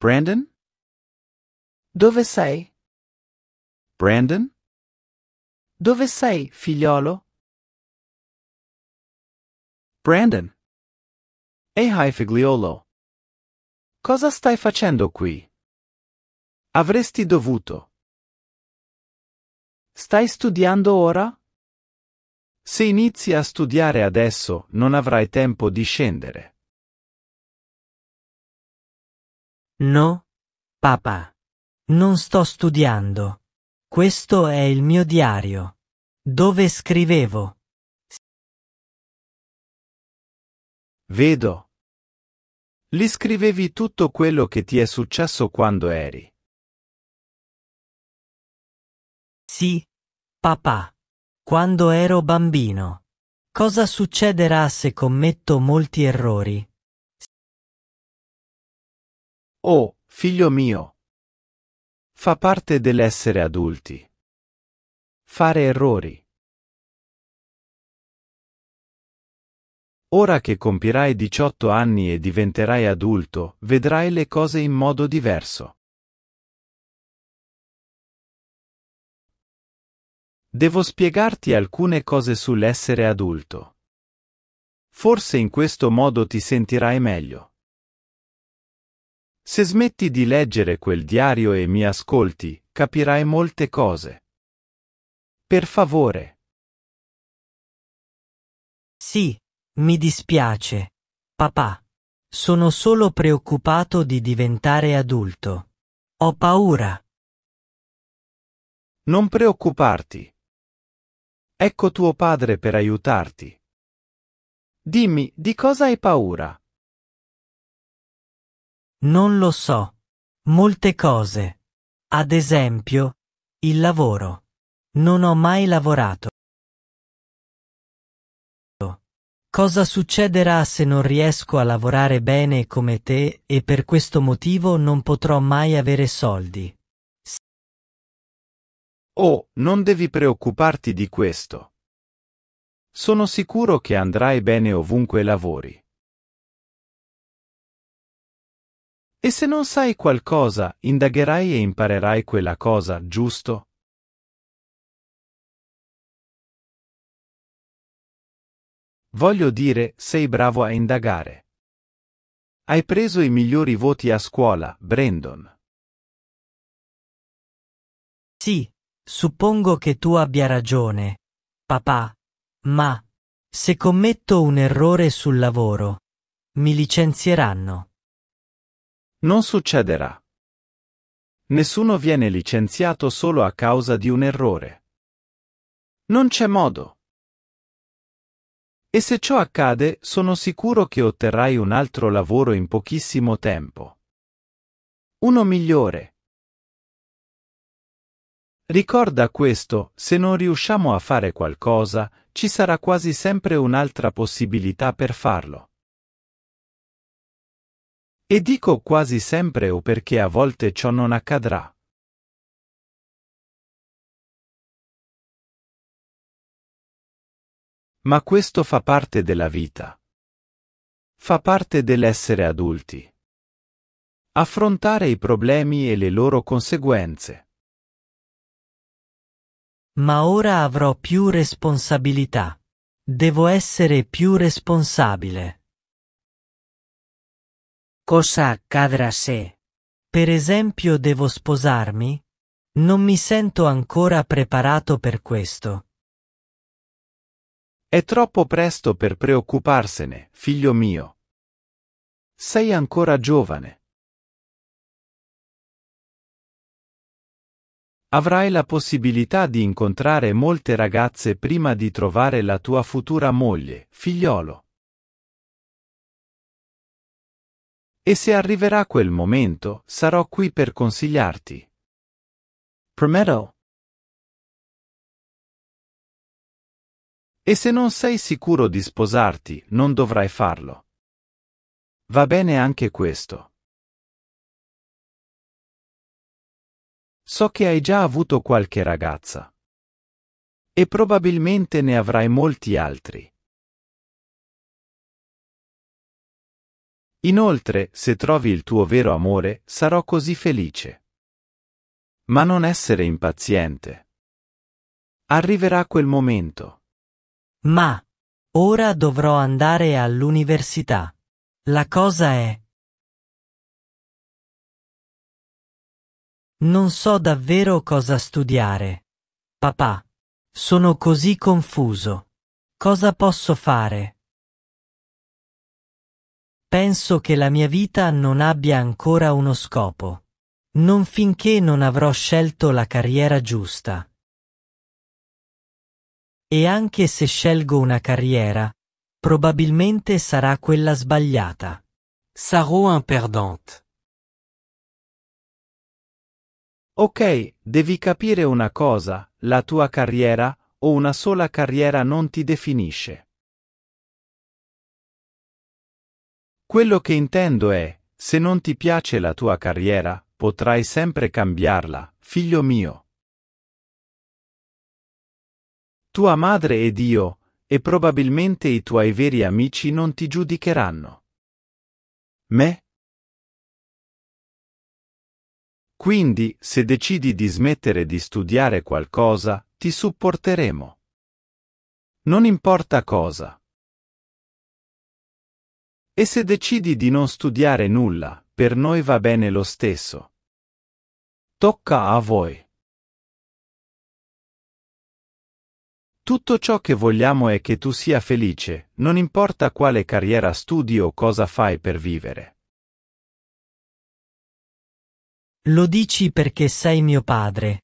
Brandon? Dove sei? Brandon? Dove sei, figliolo? Brandon. Ehi, figliolo. Cosa stai facendo qui? Avresti dovuto. Stai studiando ora? Se inizi a studiare adesso, non avrai tempo di scendere. No, papà. Non sto studiando. Questo è il mio diario. Dove scrivevo? Vedo. Li scrivevi tutto quello che ti è successo quando eri. Sì, papà. Quando ero bambino. Cosa succederà se commetto molti errori? Oh, figlio mio! Fa parte dell'essere adulti. Fare errori. Ora che compirai 18 anni e diventerai adulto, vedrai le cose in modo diverso. Devo spiegarti alcune cose sull'essere adulto. Forse in questo modo ti sentirai meglio. Se smetti di leggere quel diario e mi ascolti, capirai molte cose. Per favore. Sì, mi dispiace, papà. Sono solo preoccupato di diventare adulto. Ho paura. Non preoccuparti. Ecco tuo padre per aiutarti. Dimmi, di cosa hai paura? Non lo so. Molte cose. Ad esempio, il lavoro. Non ho mai lavorato. Cosa succederà se non riesco a lavorare bene come te e per questo motivo non potrò mai avere soldi? Oh, non devi preoccuparti di questo. Sono sicuro che andrai bene ovunque lavori. E se non sai qualcosa, indagherai e imparerai quella cosa, giusto? Voglio dire, sei bravo a indagare. Hai preso i migliori voti a scuola, Brandon. Sì, suppongo che tu abbia ragione, papà, ma se commetto un errore sul lavoro, mi licenzieranno. Non succederà. Nessuno viene licenziato solo a causa di un errore. Non c'è modo. E se ciò accade, sono sicuro che otterrai un altro lavoro in pochissimo tempo. Uno migliore. Ricorda questo, se non riusciamo a fare qualcosa, ci sarà quasi sempre un'altra possibilità per farlo. E dico quasi sempre o perché a volte ciò non accadrà. Ma questo fa parte della vita. Fa parte dell'essere adulti. Affrontare i problemi e le loro conseguenze. Ma ora avrò più responsabilità. Devo essere più responsabile cosa accadrà se, per esempio, devo sposarmi? Non mi sento ancora preparato per questo. È troppo presto per preoccuparsene, figlio mio. Sei ancora giovane. Avrai la possibilità di incontrare molte ragazze prima di trovare la tua futura moglie, figliolo. E se arriverà quel momento, sarò qui per consigliarti. Prometto. E se non sei sicuro di sposarti, non dovrai farlo. Va bene anche questo. So che hai già avuto qualche ragazza. E probabilmente ne avrai molti altri. Inoltre, se trovi il tuo vero amore, sarò così felice. Ma non essere impaziente. Arriverà quel momento. Ma, ora dovrò andare all'università. La cosa è... Non so davvero cosa studiare. Papà, sono così confuso. Cosa posso fare? Penso che la mia vita non abbia ancora uno scopo. Non finché non avrò scelto la carriera giusta. E anche se scelgo una carriera, probabilmente sarà quella sbagliata. Sarò un perdente. Ok, devi capire una cosa, la tua carriera, o una sola carriera non ti definisce. Quello che intendo è, se non ti piace la tua carriera, potrai sempre cambiarla, figlio mio. Tua madre ed io, e probabilmente i tuoi veri amici non ti giudicheranno. Me? Quindi, se decidi di smettere di studiare qualcosa, ti supporteremo. Non importa cosa. E se decidi di non studiare nulla, per noi va bene lo stesso. Tocca a voi. Tutto ciò che vogliamo è che tu sia felice, non importa quale carriera studi o cosa fai per vivere. Lo dici perché sei mio padre,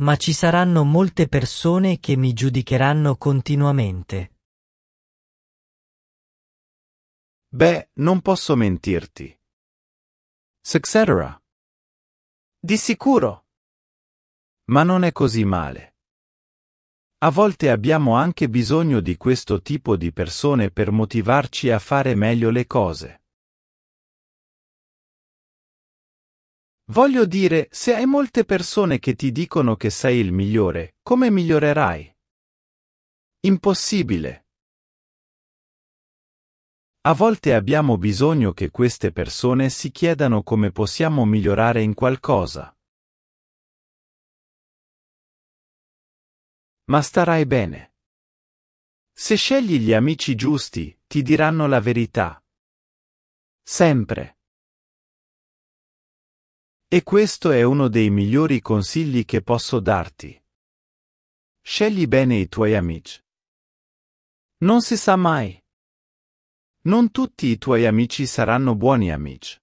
ma ci saranno molte persone che mi giudicheranno continuamente. Beh, non posso mentirti. Etc. Di sicuro. Ma non è così male. A volte abbiamo anche bisogno di questo tipo di persone per motivarci a fare meglio le cose. Voglio dire, se hai molte persone che ti dicono che sei il migliore, come migliorerai? Impossibile. A volte abbiamo bisogno che queste persone si chiedano come possiamo migliorare in qualcosa. Ma starai bene. Se scegli gli amici giusti, ti diranno la verità. Sempre. E questo è uno dei migliori consigli che posso darti. Scegli bene i tuoi amici. Non si sa mai. Non tutti i tuoi amici saranno buoni amici.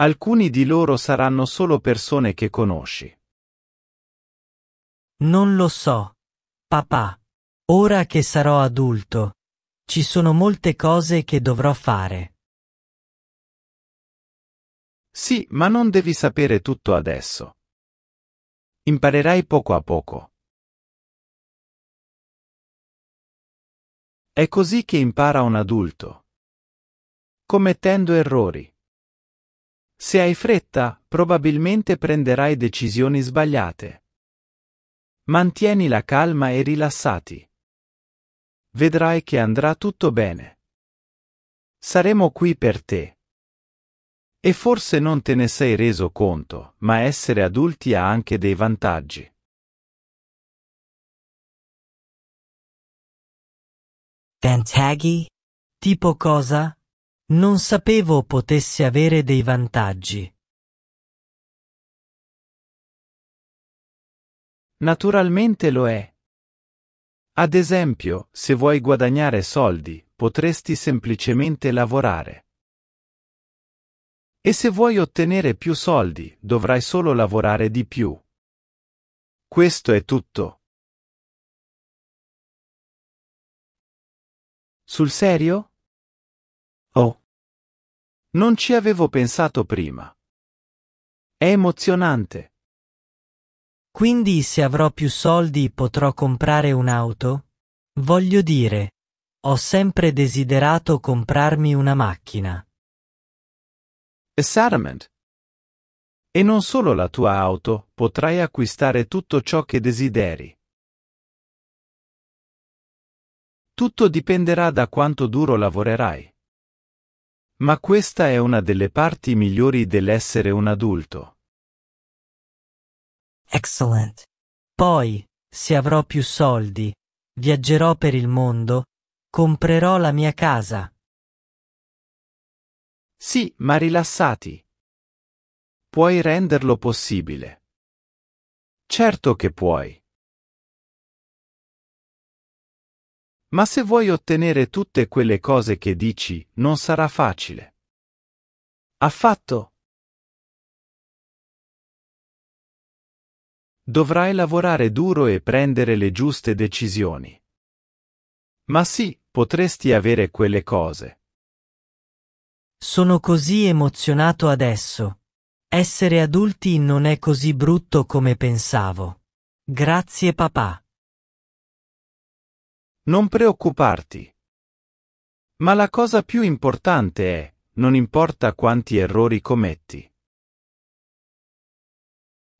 Alcuni di loro saranno solo persone che conosci. Non lo so, papà. Ora che sarò adulto, ci sono molte cose che dovrò fare. Sì, ma non devi sapere tutto adesso. Imparerai poco a poco. È così che impara un adulto. Commettendo errori. Se hai fretta, probabilmente prenderai decisioni sbagliate. Mantieni la calma e rilassati. Vedrai che andrà tutto bene. Saremo qui per te. E forse non te ne sei reso conto, ma essere adulti ha anche dei vantaggi. Vantaggi? Tipo cosa? Non sapevo potesse avere dei vantaggi. Naturalmente lo è. Ad esempio, se vuoi guadagnare soldi, potresti semplicemente lavorare. E se vuoi ottenere più soldi, dovrai solo lavorare di più. Questo è tutto. Sul serio? Oh. Non ci avevo pensato prima. È emozionante. Quindi se avrò più soldi potrò comprare un'auto? Voglio dire, ho sempre desiderato comprarmi una macchina. A settlement. E non solo la tua auto, potrai acquistare tutto ciò che desideri. Tutto dipenderà da quanto duro lavorerai. Ma questa è una delle parti migliori dell'essere un adulto. Excellent. Poi, se avrò più soldi, viaggerò per il mondo, comprerò la mia casa. Sì, ma rilassati. Puoi renderlo possibile. Certo che puoi. Ma se vuoi ottenere tutte quelle cose che dici, non sarà facile. Affatto. Dovrai lavorare duro e prendere le giuste decisioni. Ma sì, potresti avere quelle cose. Sono così emozionato adesso. Essere adulti non è così brutto come pensavo. Grazie papà. Non preoccuparti. Ma la cosa più importante è, non importa quanti errori commetti.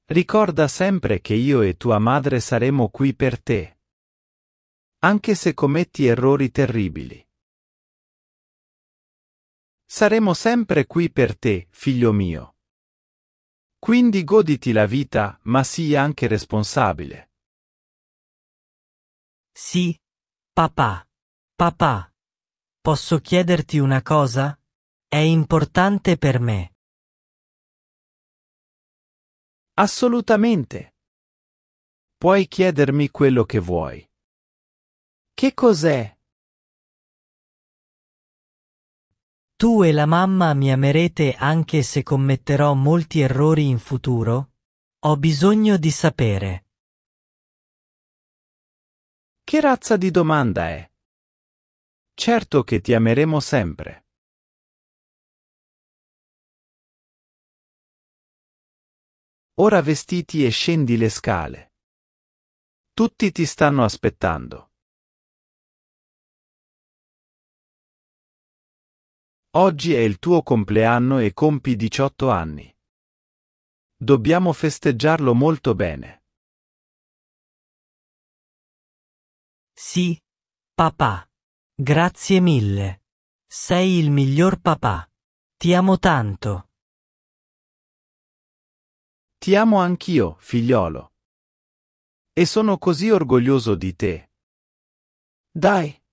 Ricorda sempre che io e tua madre saremo qui per te. Anche se commetti errori terribili. Saremo sempre qui per te, figlio mio. Quindi goditi la vita, ma sii anche responsabile. Sì, Papà. Papà. Posso chiederti una cosa? È importante per me. Assolutamente. Puoi chiedermi quello che vuoi. Che cos'è? Tu e la mamma mi amerete anche se commetterò molti errori in futuro? Ho bisogno di sapere. Che razza di domanda è? Certo che ti ameremo sempre. Ora vestiti e scendi le scale. Tutti ti stanno aspettando. Oggi è il tuo compleanno e compi 18 anni. Dobbiamo festeggiarlo molto bene. Sì, papà. Grazie mille. Sei il miglior papà. Ti amo tanto. Ti amo anch'io, figliolo. E sono così orgoglioso di te. Dai,